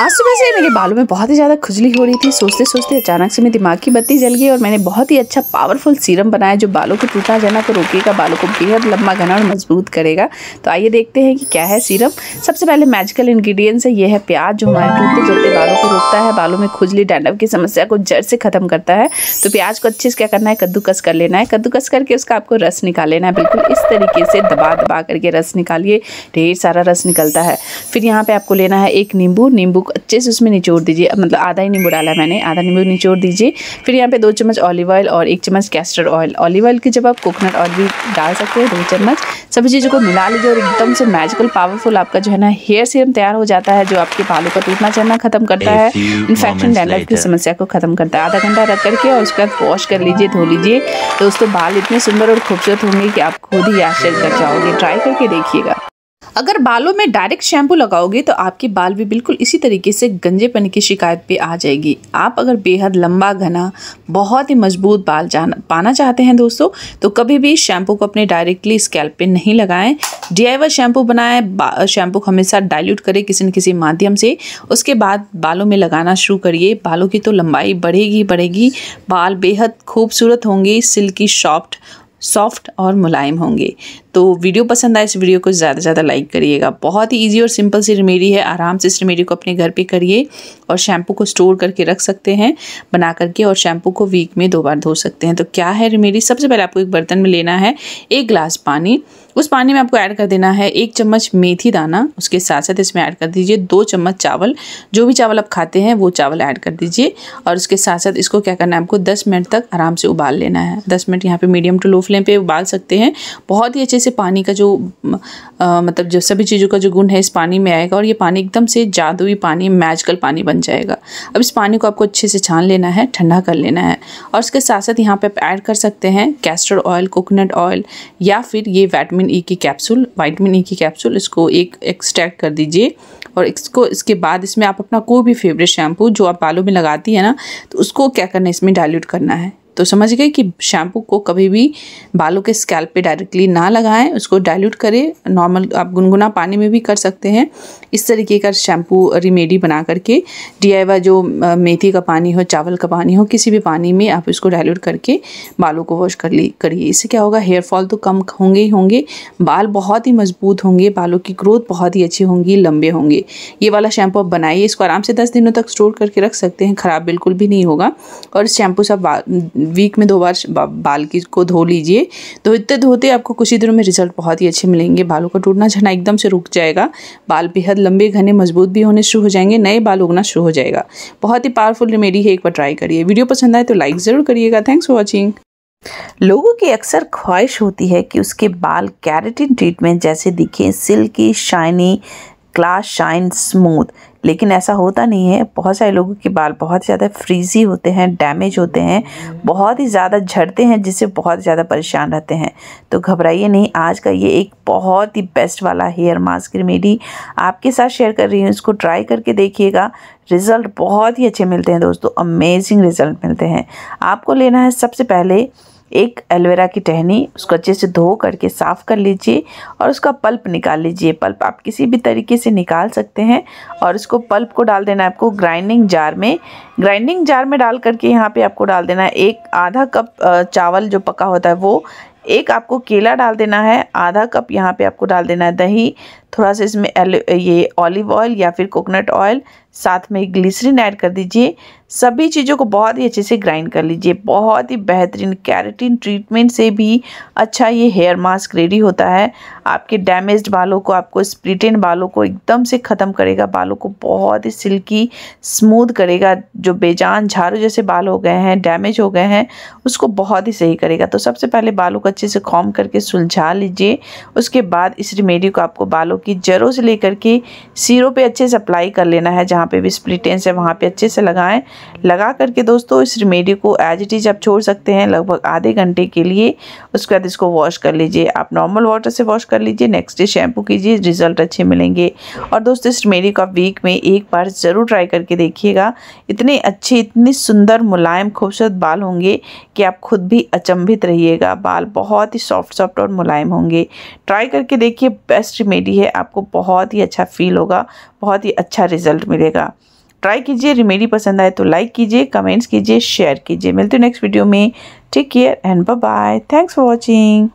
आज सुबह से मेरे बालों में बहुत ही ज़्यादा खुजली हो रही थी सोचते सोचते अचानक से मेरे दिमाग की बत्ती जल गई और मैंने बहुत ही अच्छा पावरफुल सीरम बनाया जो बालों को टूटा जाना को तो रोकेगा बालों को बेहद लंबा घना और मजबूत करेगा तो आइए देखते हैं कि क्या है सीरम सबसे पहले मैजिकल इन्ग्रीडियंट्स है ये है प्याज जो हमारे टूटते चलते बालों को रोकता है बालों में खुजली डैंडव की समस्या को जड़ से ख़त्म करता है तो प्याज को अच्छे से क्या करना है कद्दूकस कर लेना है कद्दूकस करके उसका आपको रस निकाल लेना है बिल्कुल इस तरीके से दबा दबा करके रस निकालिए ढेर सारा रस निकलता है फिर यहाँ पर आपको लेना है एक नींबू नींबू को अच्छे से उसमें निचोड़ दीजिए मतलब आधा ही नींबू डाला मैंने आधा नींबू निचोड़ दीजिए फिर यहाँ पे दो चम्मच ऑलिव ऑयल और एक चम्मच कैस्टर ऑयल ऑलिव ऑयल की जब आप कोकोनट ऑयल भी डाल सकते हैं दो चम्मच सभी चीज़ों को मिला लीजिए और एकदम से मैजिकल पावरफुल आपका जो है ना हेयर सीरम तैयार हो जाता है जो आपके बालों का टूटना चढ़ना खत्म करता है इन्फेक्शन डैंड्रफ की समस्या को खत्म करता है आधा घंटा रख करके और उसके बाद वॉश कर लीजिए धो लीजिए दोस्तों बाल इतने सुंदर और खूबसूरत होंगे कि आप खुद ही आश्चर्य कर जाओगे ट्राई करके देखिएगा अगर बालों में डायरेक्ट शैम्पू लगाओगे तो आपके बाल भी बिल्कुल इसी तरीके से गंजेपन की शिकायत पे आ जाएगी आप अगर बेहद लंबा घना बहुत ही मजबूत बाल जाना पाना चाहते हैं दोस्तों तो कभी भी शैम्पू को अपने डायरेक्टली स्कैल्प पे नहीं लगाएं डी शैम्पू बनाएं शैम्पू हमेशा डायल्यूट करें किसी न किसी माध्यम से उसके बाद बालों में लगाना शुरू करिए बालों की तो लंबाई बढ़ेगी बढ़ेगी बाल बेहद खूबसूरत होंगे सिल्की सॉफ्ट सॉफ्ट और मुलायम होंगे तो वीडियो पसंद आए तो इस वीडियो को ज़्यादा से ज़्यादा लाइक करिएगा बहुत ही ईजी और सिंपल सी रेमेडी है आराम से इस रेमेडी को अपने घर पर करिए और शैम्पू को स्टोर करके रख सकते हैं बना करके और शैम्पू को वीक में दो बार धो सकते हैं तो क्या है रेमेडी सबसे पहले आपको एक बर्तन में लेना है एक ग्लास पानी उस पानी में आपको ऐड कर देना है एक चम्मच मेथी दाना उसके साथ साथ इसमें ऐड कर दीजिए दो चम्मच चावल जो भी चावल आप खाते हैं वो चावल ऐड कर दीजिए और उसके साथ साथ इसको क्या करना है आपको दस मिनट तक आराम से उबाल लेना है दस मिनट यहाँ पर मीडियम टू लो फ्लेम पर उबाल सकते हैं बहुत ही अच्छे से से पानी का जो आ, मतलब जो सभी चीज़ों का जो गुण है इस पानी में आएगा और ये पानी एकदम से जादुई पानी मैजिकल पानी बन जाएगा अब इस पानी को आपको अच्छे से छान लेना है ठंडा कर लेना है और उसके साथ साथ यहाँ पर आप ऐड कर सकते हैं कैस्टर ऑयल कोकोनट ऑयल या फिर ये वाइटमिन ई e की कैप्सूल वाइटमिन ई की कैप्सूल इसको एक एक्सट्रैक्ट कर दीजिए और इसको इसके बाद इसमें आप अपना कोई भी फेवरेट शैम्पू जो आप बालों में लगाती है ना तो उसको क्या करना है इसमें डायल्यूट करना है तो समझ गए कि शैम्पू को कभी भी बालों के स्कैल्प पे डायरेक्टली ना लगाएं उसको डाइल्यूट करें नॉर्मल आप गुनगुना पानी में भी कर सकते हैं इस तरीके का शैम्पू रिमेडी बना करके डी जो मेथी का पानी हो चावल का पानी हो किसी भी पानी में आप इसको डायल्यूट करके बालों को वॉश कर ली करिए इससे क्या होगा हेयर फॉल तो कम होंगे ही होंगे बाल बहुत ही मजबूत होंगे बालों की ग्रोथ बहुत ही अच्छी होंगी लंबे होंगे ये वाला शैम्पू आप बनाइए इसको आराम से दस दिनों तक स्टोर करके रख सकते हैं ख़राब बिल्कुल भी नहीं होगा और इस शैम्पू से आप वीक में दो बार बाल की को धो लीजिए तो इतने धोते आपको कुछ ही दिनों में रिजल्ट बहुत ही अच्छे मिलेंगे बालों का टूटना झड़ना एकदम से रुक जाएगा बाल बेहद लंबे घने मजबूत भी होने शुरू हो जाएंगे नए बाल उगना शुरू हो जाएगा बहुत ही पावरफुल रेमेडी है एक बार ट्राई करिए वीडियो पसंद आए तो लाइक ज़रूर करिएगा थैंक्स फॉर वॉचिंग लोगों की अक्सर ख्वाहिश होती है कि उसके बाल कैरेटिन ट्रीटमेंट जैसे दिखें silky shiny glass shine smooth लेकिन ऐसा होता नहीं है बहुत सारे लोगों के बाल बहुत ज़्यादा फ्रीजी होते हैं डैमेज होते हैं बहुत ही ज़्यादा झड़ते हैं जिससे बहुत ज़्यादा परेशान रहते हैं तो घबराइए नहीं आज का ये एक बहुत ही बेस्ट वाला हेयर मास्क रेमेडी आपके साथ शेयर कर रही हूँ इसको ट्राई करके देखिएगा रिज़ल्ट बहुत ही अच्छे मिलते हैं दोस्तों अमेजिंग रिज़ल्ट मिलते हैं आपको लेना है सबसे पहले एक एलोवेरा की टहनी उसको अच्छे से धो करके साफ़ कर लीजिए और उसका पल्प निकाल लीजिए पल्प आप किसी भी तरीके से निकाल सकते हैं और इसको पल्प को डाल देना है आपको ग्राइंडिंग जार में ग्राइंडिंग जार में डाल करके यहाँ पे आपको डाल देना है एक आधा कप चावल जो पका होता है वो एक आपको केला डाल देना है आधा कप यहाँ पे आपको डाल देना है दही थोड़ा सा इसमें ये ऑलिव ऑयल या फिर कोकोनट ऑयल साथ में ग्लिसरीन ऐड कर दीजिए सभी चीज़ों को बहुत ही अच्छे से ग्राइंड कर लीजिए बहुत ही बेहतरीन कैरेटिन ट्रीटमेंट से भी अच्छा ये हेयर मास्क रेडी होता है आपके डैमेज बालों को आपको स्प्रिटेन बालों को एकदम से ख़त्म करेगा बालों को बहुत ही सिल्की स्मूथ करेगा जो बेजान झाड़ू जैसे बाल हो गए हैं डैमेज हो गए हैं उसको बहुत ही सही करेगा तो सबसे पहले बालों अच्छे से कॉम करके सुलझा लीजिए उसके बाद इस रेमेडी को आपको बालों की जड़ों से लेकर के सिरों पे अच्छे से अप्लाई कर लेना है जहाँ पे भी स्प्लिटेंस है वहाँ पे अच्छे से लगाएं लगा करके दोस्तों इस रेमेडी को एज इट इज़ आप छोड़ सकते हैं लगभग आधे घंटे के लिए उसके बाद इसको वॉश कर लीजिए आप नॉर्मल वाटर से वॉश कर लीजिए नेक्स्ट डे शैम्पू कीजिए रिजल्ट अच्छे मिलेंगे और दोस्तों इस रेमेडी को आप वीक में एक बार ज़रूर ट्राई करके देखिएगा इतने अच्छे इतने सुंदर मुलायम खूबसूरत बाल होंगे कि आप खुद भी अचंभित रहिएगा बाल बहुत ही सॉफ्ट सॉफ्ट और मुलायम होंगे ट्राई करके देखिए बेस्ट रेमेडी है आपको बहुत ही अच्छा फील होगा बहुत ही अच्छा रिजल्ट मिलेगा ट्राई कीजिए रेमेडी पसंद आए तो लाइक कीजिए कमेंट्स कीजिए शेयर कीजिए मिलते हैं नेक्स्ट वीडियो में take care and bye bye thanks for watching